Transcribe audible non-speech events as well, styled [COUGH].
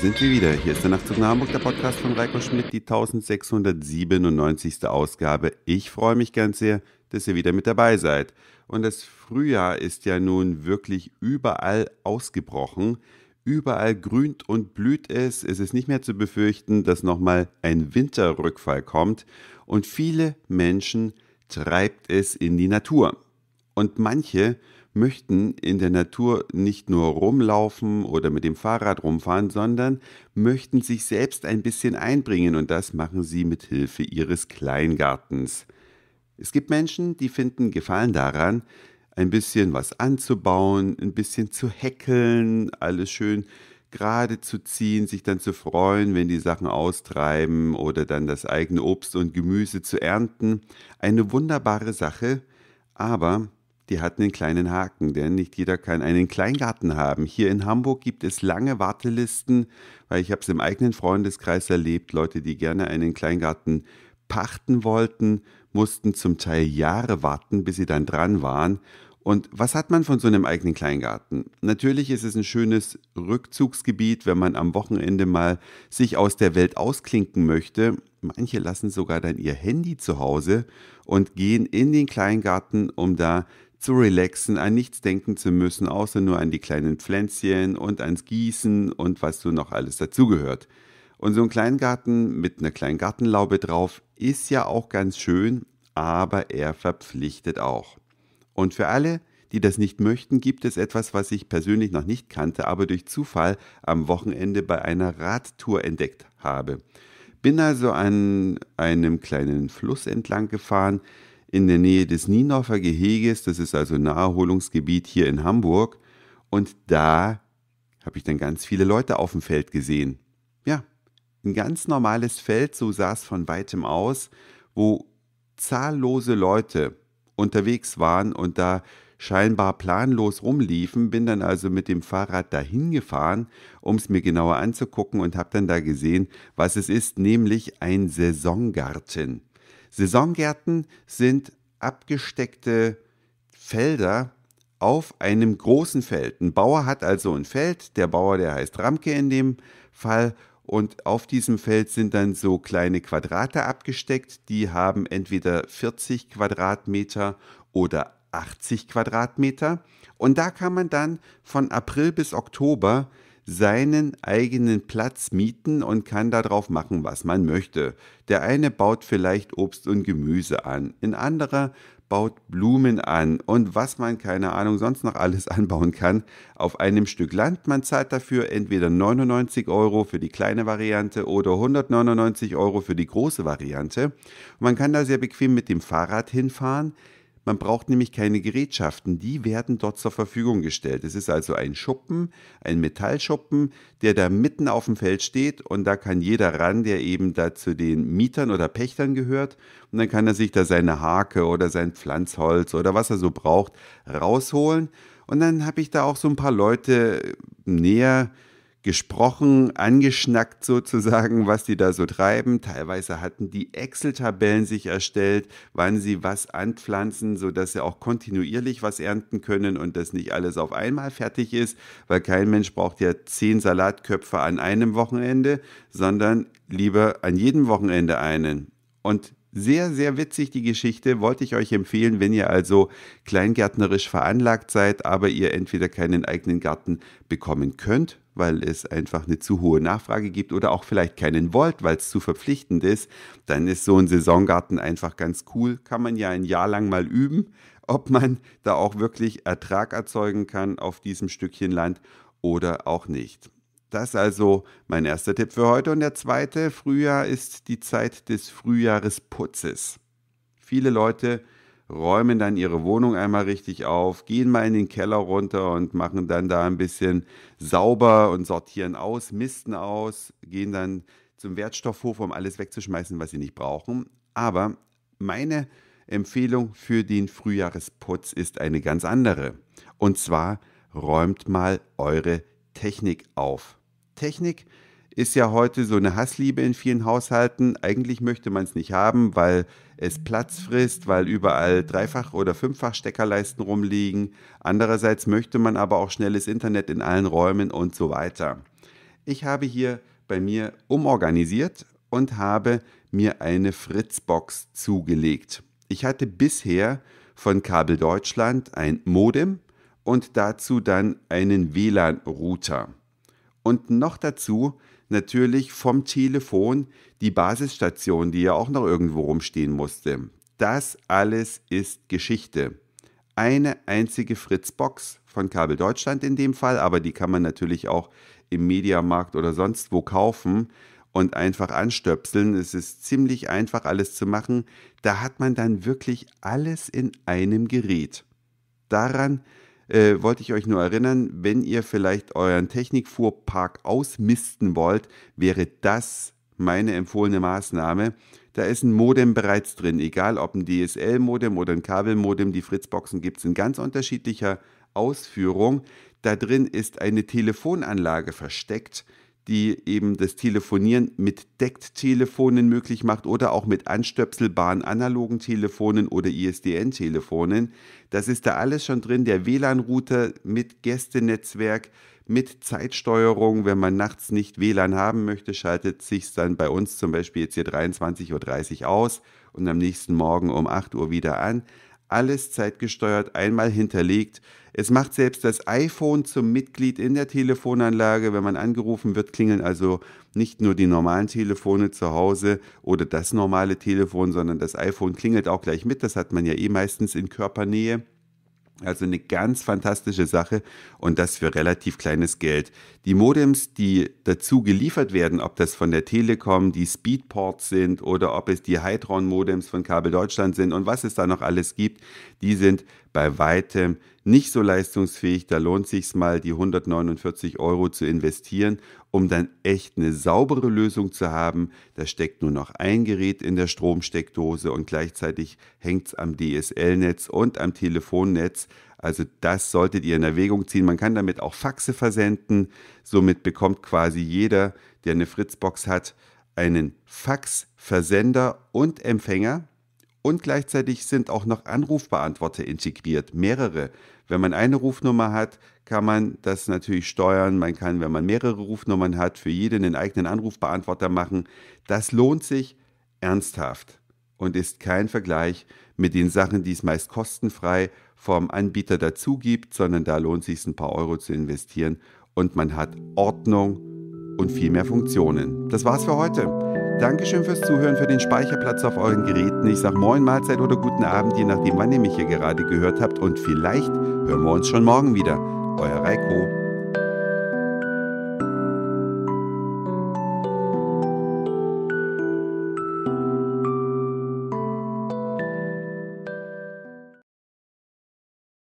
sind wir wieder. Hier ist der Nachtzug nach Hamburg, der Podcast von Reiko Schmidt, die 1697. Ausgabe. Ich freue mich ganz sehr, dass ihr wieder mit dabei seid. Und das Frühjahr ist ja nun wirklich überall ausgebrochen. Überall grünt und blüht es. Es ist nicht mehr zu befürchten, dass nochmal ein Winterrückfall kommt. Und viele Menschen treibt es in die Natur. Und manche möchten in der Natur nicht nur rumlaufen oder mit dem Fahrrad rumfahren, sondern möchten sich selbst ein bisschen einbringen und das machen sie mit Hilfe ihres Kleingartens. Es gibt Menschen, die finden Gefallen daran, ein bisschen was anzubauen, ein bisschen zu häckeln, alles schön gerade zu ziehen, sich dann zu freuen, wenn die Sachen austreiben oder dann das eigene Obst und Gemüse zu ernten. Eine wunderbare Sache, aber die hatten einen kleinen Haken, denn nicht jeder kann einen Kleingarten haben. Hier in Hamburg gibt es lange Wartelisten, weil ich habe es im eigenen Freundeskreis erlebt, Leute, die gerne einen Kleingarten pachten wollten, mussten zum Teil Jahre warten, bis sie dann dran waren. Und was hat man von so einem eigenen Kleingarten? Natürlich ist es ein schönes Rückzugsgebiet, wenn man am Wochenende mal sich aus der Welt ausklinken möchte. Manche lassen sogar dann ihr Handy zu Hause und gehen in den Kleingarten, um da zu relaxen, an nichts denken zu müssen, außer nur an die kleinen Pflänzchen und ans Gießen und was so noch alles dazugehört. Und so ein Kleingarten mit einer kleinen Gartenlaube drauf ist ja auch ganz schön, aber er verpflichtet auch. Und für alle, die das nicht möchten, gibt es etwas, was ich persönlich noch nicht kannte, aber durch Zufall am Wochenende bei einer Radtour entdeckt habe. Bin also an einem kleinen Fluss entlang gefahren, in der Nähe des Nienorfer Geheges, das ist also Naherholungsgebiet hier in Hamburg. Und da habe ich dann ganz viele Leute auf dem Feld gesehen. Ja, ein ganz normales Feld, so sah es von weitem aus, wo zahllose Leute unterwegs waren und da scheinbar planlos rumliefen, bin dann also mit dem Fahrrad dahin gefahren, um es mir genauer anzugucken und habe dann da gesehen, was es ist, nämlich ein Saisongarten. Saisongärten sind abgesteckte Felder auf einem großen Feld. Ein Bauer hat also ein Feld, der Bauer, der heißt Ramke in dem Fall, und auf diesem Feld sind dann so kleine Quadrate abgesteckt, die haben entweder 40 Quadratmeter oder 80 Quadratmeter. Und da kann man dann von April bis Oktober seinen eigenen Platz mieten und kann darauf machen, was man möchte. Der eine baut vielleicht Obst und Gemüse an, ein anderer baut Blumen an und was man, keine Ahnung, sonst noch alles [LAUGHS] anbauen kann auf einem Stück Land. Man zahlt dafür entweder 99 Euro für die kleine Variante oder 199 Euro für die große Variante. Man kann da sehr bequem mit dem Fahrrad hinfahren. Man braucht nämlich keine Gerätschaften, die werden dort zur Verfügung gestellt. Es ist also ein Schuppen, ein Metallschuppen, der da mitten auf dem Feld steht und da kann jeder ran, der eben da zu den Mietern oder Pächtern gehört und dann kann er sich da seine Hake oder sein Pflanzholz oder was er so braucht rausholen und dann habe ich da auch so ein paar Leute näher gesprochen, angeschnackt sozusagen, was die da so treiben. Teilweise hatten die Excel-Tabellen sich erstellt, wann sie was anpflanzen, sodass sie auch kontinuierlich was ernten können und das nicht alles auf einmal fertig ist, weil kein Mensch braucht ja zehn Salatköpfe an einem Wochenende, sondern lieber an jedem Wochenende einen. Und sehr, sehr witzig die Geschichte, wollte ich euch empfehlen, wenn ihr also kleingärtnerisch veranlagt seid, aber ihr entweder keinen eigenen Garten bekommen könnt, weil es einfach eine zu hohe Nachfrage gibt oder auch vielleicht keinen wollt, weil es zu verpflichtend ist, dann ist so ein Saisongarten einfach ganz cool. Kann man ja ein Jahr lang mal üben, ob man da auch wirklich Ertrag erzeugen kann auf diesem Stückchen Land oder auch nicht. Das ist also mein erster Tipp für heute. Und der zweite, Frühjahr ist die Zeit des Frühjahresputzes. Viele Leute räumen dann ihre Wohnung einmal richtig auf, gehen mal in den Keller runter und machen dann da ein bisschen sauber und sortieren aus, misten aus, gehen dann zum Wertstoffhof, um alles wegzuschmeißen, was sie nicht brauchen. Aber meine Empfehlung für den Frühjahresputz ist eine ganz andere. Und zwar räumt mal eure Technik auf. Technik ist ja heute so eine Hassliebe in vielen Haushalten. Eigentlich möchte man es nicht haben, weil es Platz frisst, weil überall Dreifach- oder Fünffach-Steckerleisten rumliegen. Andererseits möchte man aber auch schnelles Internet in allen Räumen und so weiter. Ich habe hier bei mir umorganisiert und habe mir eine Fritzbox zugelegt. Ich hatte bisher von Kabel Deutschland ein Modem und dazu dann einen WLAN-Router und noch dazu natürlich vom Telefon die Basisstation, die ja auch noch irgendwo rumstehen musste. Das alles ist Geschichte. Eine einzige Fritzbox von Kabel Deutschland in dem Fall, aber die kann man natürlich auch im Mediamarkt oder sonst wo kaufen und einfach anstöpseln. Es ist ziemlich einfach alles zu machen. Da hat man dann wirklich alles in einem Gerät. Daran äh, wollte ich euch nur erinnern, wenn ihr vielleicht euren Technikfuhrpark ausmisten wollt, wäre das meine empfohlene Maßnahme. Da ist ein Modem bereits drin, egal ob ein DSL-Modem oder ein Kabelmodem. Die Fritzboxen gibt es in ganz unterschiedlicher Ausführung. Da drin ist eine Telefonanlage versteckt die eben das Telefonieren mit Decktelefonen möglich macht oder auch mit anstöpselbaren analogen Telefonen oder ISDN-Telefonen. Das ist da alles schon drin, der WLAN-Router mit Gästenetzwerk, mit Zeitsteuerung. Wenn man nachts nicht WLAN haben möchte, schaltet sich dann bei uns zum Beispiel jetzt hier 23.30 Uhr aus und am nächsten Morgen um 8 Uhr wieder an alles zeitgesteuert einmal hinterlegt. Es macht selbst das iPhone zum Mitglied in der Telefonanlage. Wenn man angerufen wird, klingeln also nicht nur die normalen Telefone zu Hause oder das normale Telefon, sondern das iPhone klingelt auch gleich mit. Das hat man ja eh meistens in Körpernähe. Also eine ganz fantastische Sache und das für relativ kleines Geld. Die Modems, die dazu geliefert werden, ob das von der Telekom die Speedports sind oder ob es die Hydron-Modems von Kabel Deutschland sind und was es da noch alles gibt, die sind bei weitem nicht so leistungsfähig, da lohnt sich mal, die 149 Euro zu investieren, um dann echt eine saubere Lösung zu haben. Da steckt nur noch ein Gerät in der Stromsteckdose und gleichzeitig hängt es am DSL-Netz und am Telefonnetz. Also das solltet ihr in Erwägung ziehen. Man kann damit auch Faxe versenden. Somit bekommt quasi jeder, der eine Fritzbox hat, einen Faxversender und Empfänger und gleichzeitig sind auch noch Anrufbeantworter integriert, mehrere. Wenn man eine Rufnummer hat, kann man das natürlich steuern. Man kann, wenn man mehrere Rufnummern hat, für jeden einen eigenen Anrufbeantworter machen. Das lohnt sich ernsthaft und ist kein Vergleich mit den Sachen, die es meist kostenfrei vom Anbieter dazu gibt, sondern da lohnt sich ein paar Euro zu investieren und man hat Ordnung und viel mehr Funktionen. Das war's für heute. Dankeschön fürs Zuhören, für den Speicherplatz auf euren Geräten. Ich sage Moin, Mahlzeit oder guten Abend, je nachdem, wann ihr mich hier gerade gehört habt. Und vielleicht hören wir uns schon morgen wieder. Euer Reiko.